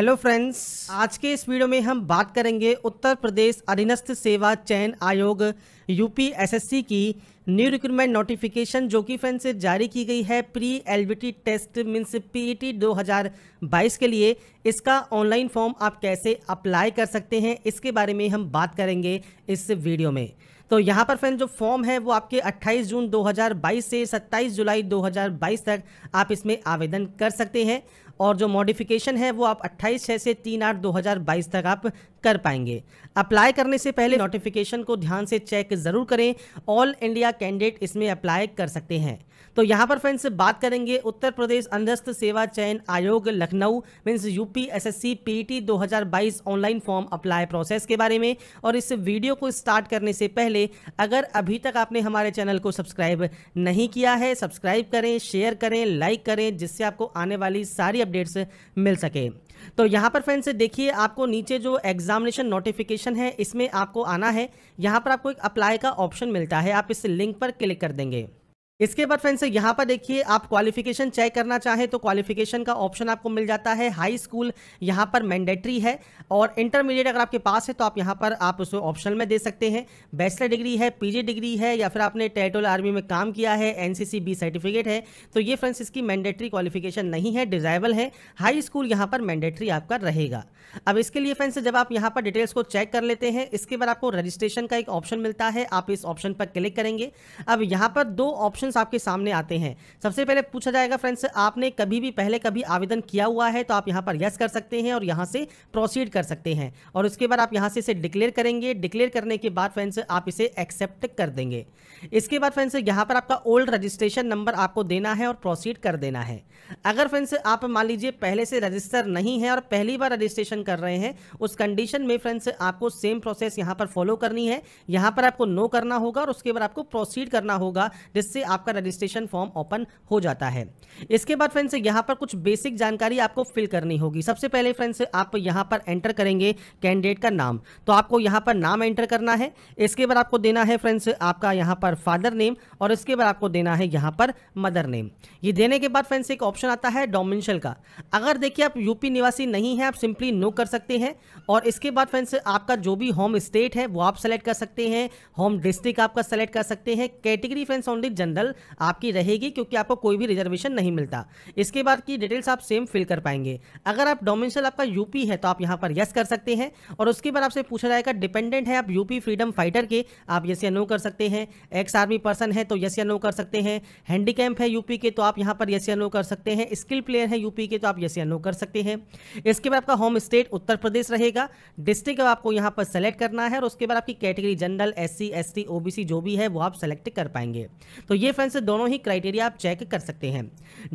hello friends आज के इस वीडियो में हम बात करेंगे उत्तर प्रदेश अधीनस्थ सेवा चयन आयोग यूपीएसएससी की न्यू रिक्रूटमेंट नोटिफिकेशन जो कि फ्रेंड्स जारी की गई है pre LBT test means PET 2022 के लिए इसका ऑनलाइन फॉर्म आप कैसे अप्लाई कर सकते हैं इसके बारे में हम बात करेंगे इस वीडियो में तो यहाँ पर फ्रेंड जो फॉर्म है वो आपके 28 जून 2022 से 27 जुलाई 2022 तक आप इसमें आवेदन कर सकते हैं और जो मॉडिफिकेशन है वो आप 28 छः से तीन आठ 2022 तक आप कर पाएंगे अप्लाई करने से पहले नोटिफिकेशन को ध्यान से चेक ज़रूर करें ऑल इंडिया कैंडिडेट इसमें अप्लाई कर सकते हैं तो यहाँ पर फ्रेंड्स बात करेंगे उत्तर प्रदेश अंधस्थ सेवा चयन आयोग लखनऊ मीन्स टी e दो हज़ार बाईस ऑनलाइन फॉर्म अप्लाई प्रोसेस के बारे में और इस वीडियो को स्टार्ट करने से पहले अगर अभी तक आपने हमारे चैनल को सब्सक्राइब नहीं किया है सब्सक्राइब करें शेयर करें लाइक करें जिससे आपको आने वाली सारी अपडेट्स मिल सके तो यहाँ पर फ्रेंड्स देखिए आपको नीचे जो एग्जामिनेशन नोटिफिकेशन है इसमें आपको आना है यहाँ पर आपको एक अप्लाई का ऑप्शन मिलता है आप इस लिंक पर क्लिक कर देंगे इसके बाद फ्रेंड्स यहाँ पर देखिए आप क्वालिफिकेशन चेक करना चाहें तो क्वालिफिकेशन का ऑप्शन आपको मिल जाता है हाई स्कूल यहाँ पर मैंडेटरी है और इंटरमीडिएट अगर आपके पास है तो आप यहाँ पर आप उसको ऑप्शन में दे सकते हैं बैचलर डिग्री है पीजी डिग्री है या फिर आपने टेटोल आर्मी में काम किया है एन बी सर्टिफिकेट है तो ये फ्रेंड्स इसकी मैंडेटरी क्वालिफिकेशन नहीं है डिजाइबल है हाई स्कूल यहाँ पर मैंडेटरी आपका रहेगा अब इसके लिए फ्रेंड्स जब आप यहाँ पर डिटेल्स को चेक कर लेते हैं इसके बाद आपको रजिस्ट्रेशन का एक ऑप्शन मिलता है आप इस ऑप्शन पर क्लिक करेंगे अब यहाँ पर दो ऑप्शन क्वेश्चंस आपके सामने आते हैं सबसे पहले पूछा जाएगा फ्रेंड्स आपने कभी भी पहले कभी आवेदन किया हुआ है तो आप यहाँ पर यस कर सकते हैं और यहाँ से प्रोसीड कर सकते हैं और उसके बाद आप यहाँ से इसे डिक्लेयर करेंगे डिक्लेयर करने के बाद फ्रेंड्स आप इसे एक्सेप्ट कर देंगे इसके बाद फ्रेंड्स यहाँ पर आपका ओल्ड रजिस्ट्रेशन नंबर आपको देना है और प्रोसीड कर देना है अगर फ्रेंड्स आप मान लीजिए पहले से रजिस्टर नहीं है और पहली बार रजिस्ट्रेशन कर रहे हैं उस कंडीशन में फ्रेंड्स आपको सेम प्रोसेस यहाँ पर फॉलो करनी है यहाँ पर आपको नो करना होगा और उसके बाद आपको प्रोसीड करना होगा जिससे आप आपका रजिस्ट्रेशन फॉर्म ओपन हो जाता है इसके बाद फ्रेंड्स यहाँ पर कुछ बेसिक जानकारी आपको फिल करनी होगी सबसे पहले फ्रेंड्स आप यहाँ पर एंटर करेंगे कैंडिडेट का नाम तो आपको यहाँ पर नाम एंटर करना है इसके बाद आपको देना है फ्रेंड्स आपका यहाँ पर फादर नेम और इसके बाद आपको देना है यहाँ पर मदर नेम ये देने के बाद फ्रेंड्स एक ऑप्शन आता है डोमिनशल का अगर देखिए आप यूपी निवासी नहीं है आप सिंपली नो कर सकते हैं और इसके बाद फ्रेंड्स आपका जो भी होम स्टेट है वो आप सेलेक्ट कर सकते हैं होम डिस्ट्रिक्ट आपका सेलेक्ट कर सकते हैं कैटेगरी फ्रेंड्स ओनली जनरल केवल आपकी रहेगी क्योंकि आपको कोई भी रिजर्वेशन नहीं मिलता इसके बाद की डिटेल्स आप सेम फिल कर पाएंगे अगर आप डोमिसल आपका यूपी है तो आप यहाँ पर यस कर सकते हैं और उसके बाद आपसे पूछा जाएगा डिपेंडेंट है आप यूपी फ्रीडम फाइटर के आप यस या नो कर सकते हैं एक्स आर्मी पर्सन है तो यस या नो कर सकते हैं हैंडीकैम्प है यूपी के तो आप यहाँ पर यस या नो कर सकते हैं स्किल प्लेयर है यूपी के तो आप यस या नो कर सकते हैं इसके बाद आपका होम स्टेट उत्तर प्रदेश रहेगा डिस्ट्रिक्ट आपको यहाँ पर सेलेक्ट करना है और उसके बाद आपकी कैटेगरी जनरल एस सी जो भी है वो आप सेलेक्ट कर पाएंगे तो ये चलिए फ्रेंड्स दोनों ही क्राइटेरिया आप चेक कर सकते हैं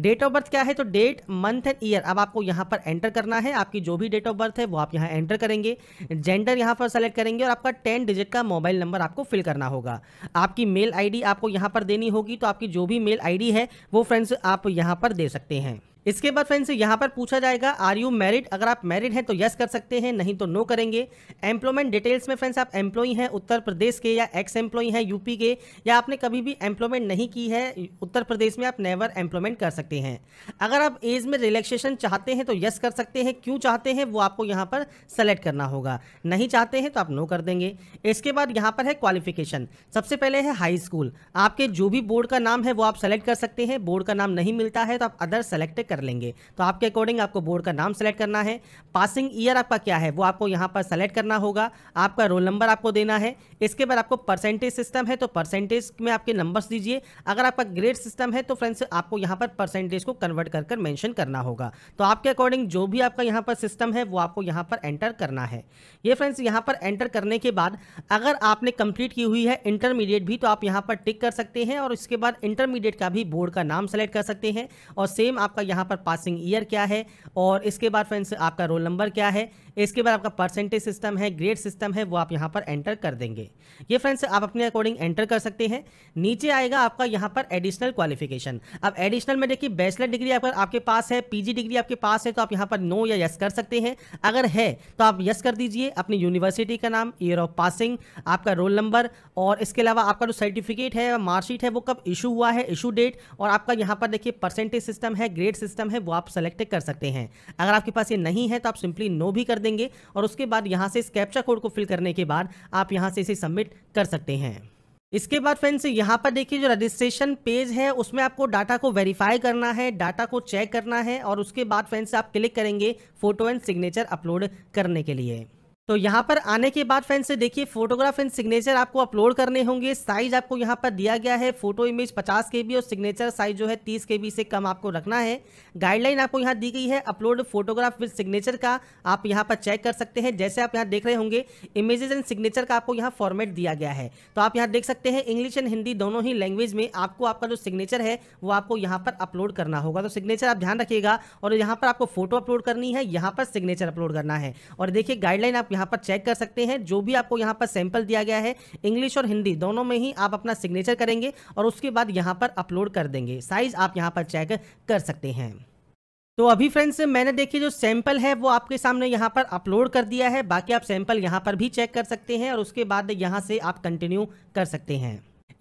डेट ऑफ बर्थ क्या है तो डेट मंथ एंड ईयर अब आपको यहाँ पर एंटर करना है आपकी जो भी डेट ऑफ बर्थ है वो आप यहाँ एंटर करेंगे जेंडर यहाँ पर सेलेक्ट करेंगे और आपका टेन डिजिट का मोबाइल नंबर आपको फिल करना होगा आपकी मेल आई आपको यहाँ पर देनी होगी तो आपकी जो भी मेल आईडी है वो फ्रेंड्स आप यहाँ पर दे सकते हैं इसके बाद फ्रेंड्स यहाँ पर पूछा जाएगा आर यू मैरिड अगर आप मैरिड हैं तो यस कर सकते हैं नहीं तो नो करेंगे एम्प्लॉयमेंट डिटेल्स में फ्रेंड्स आप एम्प्लॉय हैं उत्तर प्रदेश के या एक्स एम्प्लॉय हैं यूपी के या आपने कभी भी एम्प्लॉयमेंट नहीं की है उत्तर प्रदेश में आप नेवर एम्प्लॉयमेंट कर सकते हैं अगर आप एज में रिलैक्सेशन चाहते हैं तो यस कर सकते हैं क्यों चाहते हैं वो आपको यहाँ पर सेलेक्ट करना होगा नहीं चाहते हैं तो आप नो कर देंगे इसके बाद यहाँ पर है क्वालिफिकेशन सबसे पहले है हाई स्कूल आपके जो भी बोर्ड का नाम है वो आप सेलेक्ट कर सकते हैं बोर्ड का नाम नहीं मिलता है तो आप अदर सेलेक्ट कर कर लेंगे तो आपके अकॉर्डिंग आपको बोर्ड का नाम सेलेक्ट करना है पासिंग ईयर आपका क्या है वो आपको यहाँ पर सेलेक्ट करना होगा आपका रोल नंबर आपको देना है इसके बाद आपको परसेंटेज सिस्टम है तो परसेंटेज में आपके नंबर्स दीजिए अगर आपका ग्रेड सिस्टम है तो फ्रेंड्स आपको यहाँ पर परसेंटेज को कन्वर्ट कर कर मैंशन करना होगा तो आपके अकॉर्डिंग जो भी आपका यहाँ पर सिस्टम है वो आपको यहाँ पर एंटर करना है ये फ्रेंड्स यहाँ पर एंटर करने के बाद अगर आपने कंप्लीट की हुई है इंटरमीडिएट भी तो आप यहाँ पर टिक कर सकते हैं और इसके बाद इंटरमीडिएट का भी बोर्ड का नाम सेलेक्ट कर सकते हैं और सेम आपका यहाँ यहाँ पर पासिंग ईयर क्या है और इसके बाद फ्रेंड्स आपका रोल नंबर क्या है इसके बाद आपका परसेंटेज सिस्टम है ग्रेड सिस्टम है वो आप यहाँ पर एंटर कर देंगे ये फ्रेंड्स आप अपने अकॉर्डिंग एंटर कर सकते हैं नीचे आएगा आपका यहाँ पर एडिशनल क्वालिफिकेशन अब एडिशनल में देखिए बैचलर डिग्री आपका आपके पास है पी डिग्री आपके पास है तो आप यहाँ पर नो या यस कर सकते हैं अगर है तो आप यस कर दीजिए अपनी यूनिवर्सिटी का नाम ईयर ऑफ पासिंग आपका रोल नंबर और इसके अलावा आपका जो सर्टिफिकेट है मार्कशीट है वो कब इशू हुआ है इशू डेट और आपका यहाँ पर देखिए परसेंटेज सिस्टम है ग्रेड सिस्टम है वो आप सेलेक्ट कर सकते हैं अगर आपके पास ये नहीं है तो आप सिंपली नो भी कर देंगे और उसके बाद यहाँ से इस कैप्चा कोड को फिल करने के बाद आप यहाँ से इसे सबमिट कर सकते हैं इसके बाद फ्रेंड्स यहाँ पर देखिए जो रजिस्ट्रेशन पेज है उसमें आपको डाटा को वेरीफाई करना है डाटा को चेक करना है और उसके बाद फ्रेंड्स आप क्लिक करेंगे फोटो एंड सिग्नेचर अपलोड करने के लिए तो यहाँ पर आने के बाद फ्रेंड्स देखिए फोटोग्राफ एंड सिग्नेचर आपको अपलोड करने होंगे साइज आपको यहाँ पर दिया गया है फोटो इमेज 50 के बी और सिग्नेचर साइज जो है 30 के बी से कम आपको रखना है गाइडलाइन आपको यहाँ दी गई है अपलोड फोटोग्राफ विद सिग्नेचर का आप यहाँ पर चेक कर सकते हैं जैसे आप यहाँ देख रहे होंगे इमेजेज एंड सिग्नेचर का आपको यहाँ फॉर्मेट दिया गया है तो आप यहाँ देख सकते हैं इंग्लिश एंड हिंदी दोनों ही लैंग्वेज में आपको आपका जो सिग्नेचर है वो आपको यहाँ पर अपलोड करना होगा तो सिग्नेचर आप ध्यान रखिएगा और यहाँ पर आपको फोटो अपलोड करनी है यहाँ पर सिग्नेचर अपलोड करना है और देखिए गाइडलाइन आप यहाँ पर चेक कर सकते हैं जो भी आपको यहाँ पर सैंपल दिया गया है इंग्लिश और हिंदी दोनों में ही आप अपना सिग्नेचर करेंगे और उसके बाद यहाँ पर अपलोड कर देंगे साइज आप यहाँ पर चेक कर सकते हैं तो अभी फ्रेंड्स मैंने देखिए जो सैंपल है वो आपके सामने यहाँ पर अपलोड कर दिया है बाकी आप सैंपल यहाँ पर भी चेक कर सकते हैं और उसके बाद यहाँ से आप कंटिन्यू कर सकते हैं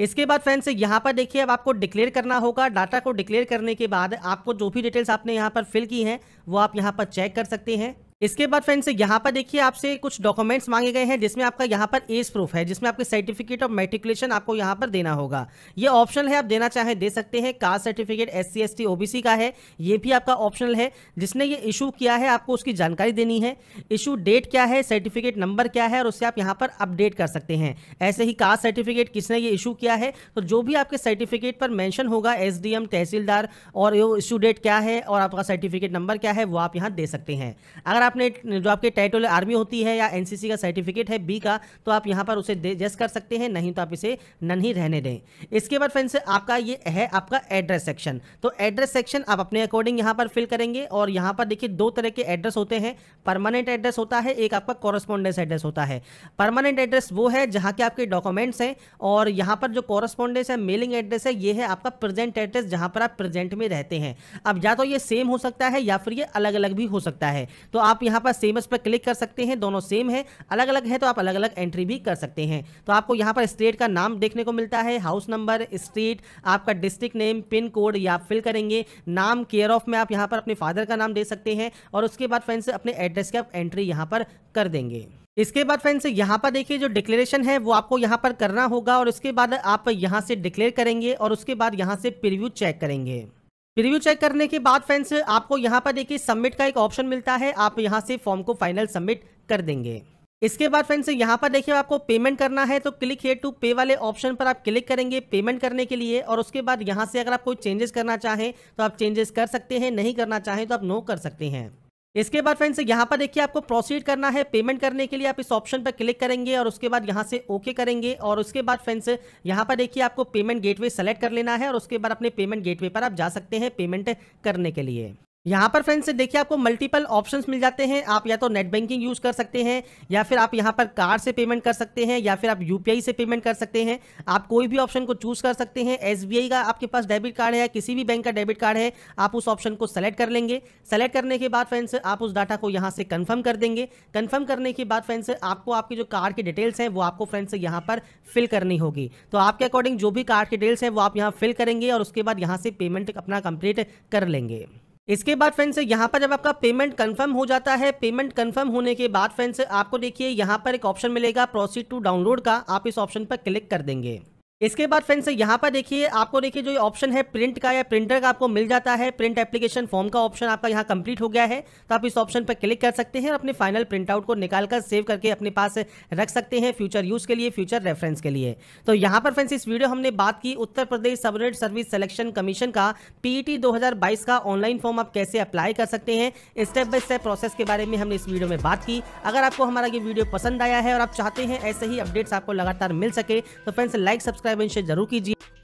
इसके बाद फ्रेंड्स यहाँ पर देखिए अब आपको डिक्लेयर करना होगा डाटा को डिक्लेयर करने के बाद आपको जो भी डिटेल्स आपने यहाँ पर फिल की हैं वो आप यहाँ पर चेक कर सकते हैं इसके बाद फ्रेंड्स यहाँ पर देखिए आपसे कुछ डॉक्यूमेंट्स मांगे गए हैं जिसमें आपका यहाँ पर एज प्रूफ है जिसमें आपके सर्टिफिकेट ऑफ मेट्रिकुलेशन आपको यहाँ पर देना होगा ये ऑप्शनल है आप देना चाहें दे सकते हैं caste certificate S C S T OBC का है ये भी आपका ऑप्शनल है जिसने ये इशू किया है आपको उसकी जानकारी देनी है इशू डेट क्या है सर्टिफिकेट नंबर क्या है और उससे आप यहाँ पर अपडेट कर सकते हैं ऐसे ही कास्ट सर्टिफिकेट किसने ये इशू किया है तो जो भी आपके सर्टिफिकेट पर मैंशन होगा एस तहसीलदार और इशू डेट क्या है और आपका सर्टिफिकेट नंबर क्या है वो आप यहाँ दे सकते हैं अगर आप आपने जो आपके टाइटल आर्मी होती है या एनसीसी का सर्टिफिकेट है बी का तो आप यहाँ पर उसे जस्ट कर सकते हैं नहीं तो आप इसे नन ही रहने दें इसके बाद फ्रेंड्स आपका ये है आपका एड्रेस सेक्शन तो एड्रेस सेक्शन आप अपने अकॉर्डिंग यहाँ पर फिल करेंगे और यहाँ पर देखिए दो तरह के एड्रेस होते हैं परमानेंट एड्रेस होता है एक आपका कॉरस्पॉन्डेंस एड्रेस होता है परमानेंट एड्रेस वो है जहाँ के आपके डॉक्यूमेंट्स हैं और यहाँ पर जो कॉरस्पॉन्डेंस है मेलिंग एड्रेस है ये है आपका प्रेजेंट एड्रेस जहाँ पर आप प्रेजेंट में रहते हैं अब या तो ये सेम हो सकता है या फिर ये अलग अलग भी हो सकता है तो आप यहाँ पर सेम उस पर क्लिक कर सकते हैं दोनों सेम है अलग अलग है तो आप अलग अलग एंट्री भी कर सकते हैं तो आपको यहाँ पर स्टेट का नाम देखने को मिलता है हाउस नंबर स्ट्रीट आपका डिस्ट्रिक्ट नेम पिन कोड या फिल करेंगे नाम केयर ऑफ में आप यहाँ पर अपने फादर का नाम दे सकते हैं और उसके बाद फ्रेंड्स अपने एड्रेस की आप एंट्री यहाँ पर कर देंगे इसके बाद फ्रेंड्स यहाँ पर देखिए जो डिक्लेरेशन है वो आपको यहाँ पर करना होगा और उसके बाद आप यहाँ से डिक्लेयर करेंगे और उसके बाद यहाँ से प्रिव्यू चेक करेंगे रिव्यू चेक करने के बाद फ्रेंड्स आपको यहाँ पर देखिए सबमिट का एक ऑप्शन मिलता है आप यहाँ से फॉर्म को फाइनल सबमिट कर देंगे इसके बाद फ्रेंड्स यहाँ पर देखिए आपको पेमेंट करना है तो क्लिक हेयर टू पे वाले ऑप्शन पर आप क्लिक करेंगे पेमेंट करने के लिए और उसके बाद यहाँ से अगर आप कोई चेंजेस करना चाहें तो आप चेंजेस कर सकते हैं नहीं करना चाहें तो आप नो कर सकते हैं इसके बाद फ्रेंड्स यहाँ पर देखिए आपको प्रोसीड करना है पेमेंट करने के लिए आप इस ऑप्शन पर क्लिक करेंगे और उसके बाद यहाँ से ओके करेंगे और उसके बाद फ्रेंड्स यहाँ पर देखिए आपको पेमेंट गेटवे सेलेक्ट कर लेना है और उसके बाद अपने पेमेंट गेटवे पर आप जा सकते हैं पेमेंट करने के लिए यहाँ पर फ्रेंड्स देखिए आपको मल्टीपल ऑप्शंस मिल जाते हैं आप या तो नेट बैंकिंग यूज़ कर सकते हैं या फिर आप यहाँ पर कार्ड से पेमेंट कर सकते हैं या फिर आप यूपीआई से पेमेंट कर सकते हैं आप कोई भी ऑप्शन को चूज़ कर सकते हैं एसबीआई का आपके पास डेबिट कार्ड है या किसी भी बैंक का डेबिट कार्ड है आप उस ऑप्शन को सेलेक्ट कर लेंगे सेलेक्ट करने के बाद फ्रेंड्स आप उस डाटा को यहाँ से कन्फर्म कर देंगे कन्फर्म करने के बाद फ्रेंड्स आपको आपके जो कार्ड की डिटेल्स हैं वो आपको फ्रेंड्स यहाँ पर फिल करनी होगी तो आपके अकॉर्डिंग जो भी कार्ड की डिटेल्स हैं वो आप यहाँ फिल करेंगे और उसके बाद यहाँ से पेमेंट अपना कंप्लीट कर लेंगे इसके बाद फ्रेंड्स यहाँ पर जब आपका पेमेंट कंफर्म हो जाता है पेमेंट कंफर्म होने के बाद फ्रेंड्स आपको देखिए यहाँ पर एक ऑप्शन मिलेगा प्रोसीड टू डाउनलोड का आप इस ऑप्शन पर क्लिक कर देंगे इसके बाद फ्रेंड्स यहाँ पर देखिए आपको देखिए जो ऑप्शन है प्रिंट का या प्रिंटर का आपको मिल जाता है प्रिंट एप्लीकेशन फॉर्म का ऑप्शन आपका यहाँ कंप्लीट हो गया है तो आप इस ऑप्शन पर क्लिक कर सकते हैं और अपने फाइनल प्रिंटआउट को निकाल कर सेव करके अपने पास रख सकते हैं फ्यूचर यूज़ के लिए फ्यूचर रेफरेंस के लिए तो यहाँ पर फ्रेंड्स इस वीडियो हमने बात की Uttar Pradesh subordinate service selection commission का पीईटी e 2022 का ऑनलाइन फॉर्म आप कैसे अप्लाई कर सकते हैं स्टेप बाय स्टेप प्रोसेस के बारे में हमने इस वीडियो में बात की अगर आपको हमारा ये वीडियो पसंद आया है और आप चाहते हैं ऐसे ही अपडेट्स आपको लगातार मिल सके तो friends like subscribe subscribe and share जरूर कीजिए